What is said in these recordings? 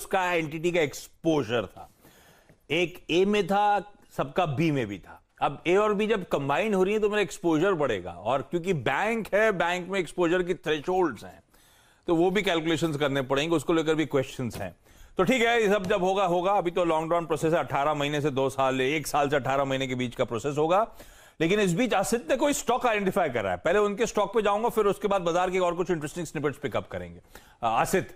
उसका एंटिटी का एक्सपोजर था एक ए में था सबका बी में भी था अब ए और बी जब कंबाइन हो रही है तो मेरा एक्सपोजर बढ़ेगा और क्योंकि बैंक है बैंक में एक्सपोजर की थ्रेश हैं तो वो भी कैलकुलेशंस करने पड़ेंगे उसको लेकर भी क्वेश्चंस हैं तो ठीक है ये सब जब होगा होगा अभी तो लॉन्ग डाउन प्रोसेस है अठारह महीने से दो साल एक साल से अठारह महीने के बीच का प्रोसेस होगा लेकिन इस बीच आसिद ने कोई स्टॉक आइडेंटिफाई करा है पहले उनके स्टॉक पे जाऊंगा फिर उसके बाद बाजार के और कुछ इंटरेस्टिंग स्निपेट्स पिकअप करेंगे आसिद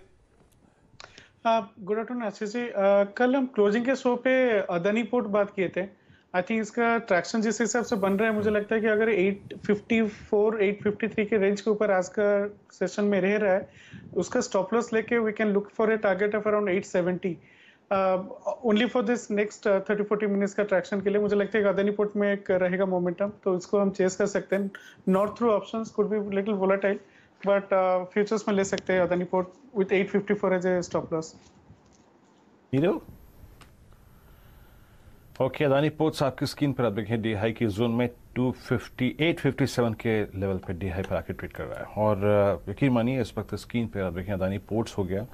गुड आफ्टरनून आशीष जी कल हम क्लोजिंग के शो पे अदानी पोर्ट बात किए थे आई थिंक इसका ट्रैक्शन जिस हिसाब से बन रहा है मुझे लगता है कि अगर 854, 853 के रेंज के ऊपर आज का सेशन में रह रहा है उसका स्टॉप लॉस लेके we can look for a target of around 870 only for this next thirty forty minutes का ट्रैक्शन के लिए मुझे लगता है कि अदानी पोर्ट में एक रहेगा मोमेंटम तो इसको हम चेस कर सकते हैं north through option could be little volatile but futures uh, में ले सकते हैं Adani port with 854 as a stop loss Nirav okay Adani ports आपकी स्क्रीन पर अब देखें डी हाई की जोन में 250 857 के लेवल पे डी हाई पर आके ट्रेड कर रहा है और uh, यकीन मानिए इस वक्त स्क्रीन पर आप देखें अदानी पोर्ट्स हो गया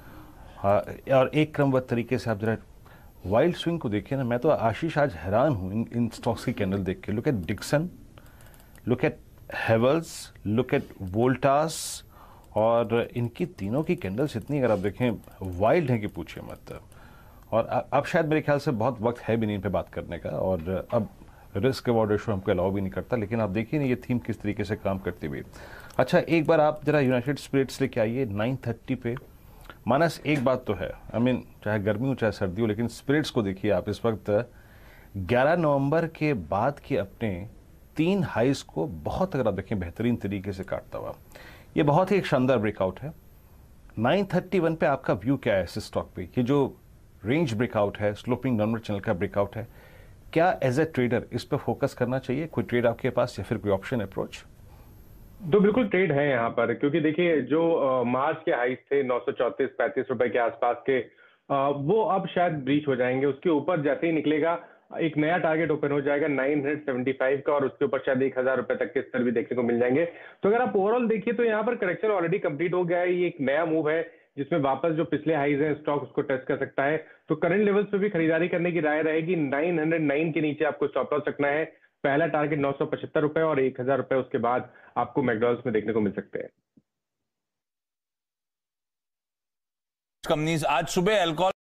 हाँ, और एक क्रमबद्ध तरीके से आप जरा वाइल्ड स्विंग को देखिए ना मैं तो आशीष आज हैरान हूँ इन इन स्टॉक्स की कैंडल देख के look at Dixon look at Havells look at Voltas और इनकी तीनों की कैंडल्स इतनी अगर आप देखें वाइल्ड हैं कि पूछिए मत और अब शायद मेरे ख्याल से बहुत वक्त है भी नहीं इन पर बात करने का और अब रिस्क अवॉर्ड रेशो हमको अलाउ भी नहीं करता लेकिन आप देखिए ना ये थीम किस तरीके से काम करती हुई अच्छा एक बार आप ज़रा यूनाइटेड स्पिरिट्स लेके आइए नाइन थर्टी पे मानस एक बात तो है आई मीन चाहे गर्मी हो चाहे सर्दी हो लेकिन स्पिरिट्स को देखिए आप इस वक्त 11 नवंबर के बाद के अपने तीन हाइस को बहुत अगर आप देखें बेहतरीन तरीके से काटता हुआ ये बहुत ही एक शानदार ब्रेकआउट है 931 पे आपका व्यू क्या है इस स्टॉक पे ये जो रेंज ब्रेकआउट है स्लोपिंग नॉर्मल चैनल का ब्रेकआउट है क्या एज ए ट्रेडर इस पर फोकस करना चाहिए कोई ट्रेड आपके पास या फिर कोई ऑप्शन अप्रोच तो बिल्कुल ट्रेड है यहाँ पर क्योंकि देखिए जो मार्च के हाइट थे नौ सौ रुपए के आसपास के आ, वो अब शायद ब्रीच हो जाएंगे उसके ऊपर जैसे ही निकलेगा एक नया टारगेट ओपन हो जाएगा 975 का और उसके ऊपर शायद एक हजार रुपए तक के स्तर भी देखने को मिल जाएंगे तो अगर आप ओवरऑल देखिए तो यहाँ पर करेक्शन ऑलरेडी कंप्लीट हो गया है ये एक नया मूव है जिसमें वापस जो पिछले हाईज है स्टॉक उसको टेस्ट कर सकता है तो करंट लेवल्स पे भी खरीदारी करने की राय रहेगी 909 के नीचे आपको स्टॉप लॉस रखना है पहला टारगेट नौ सौ पचहत्तर रुपए और एक हजार रुपए उसके बाद आपको मैकडोनल्ड्स में देखने को मिल सकते हैं कंपनीज आज सुबह एल्कोहल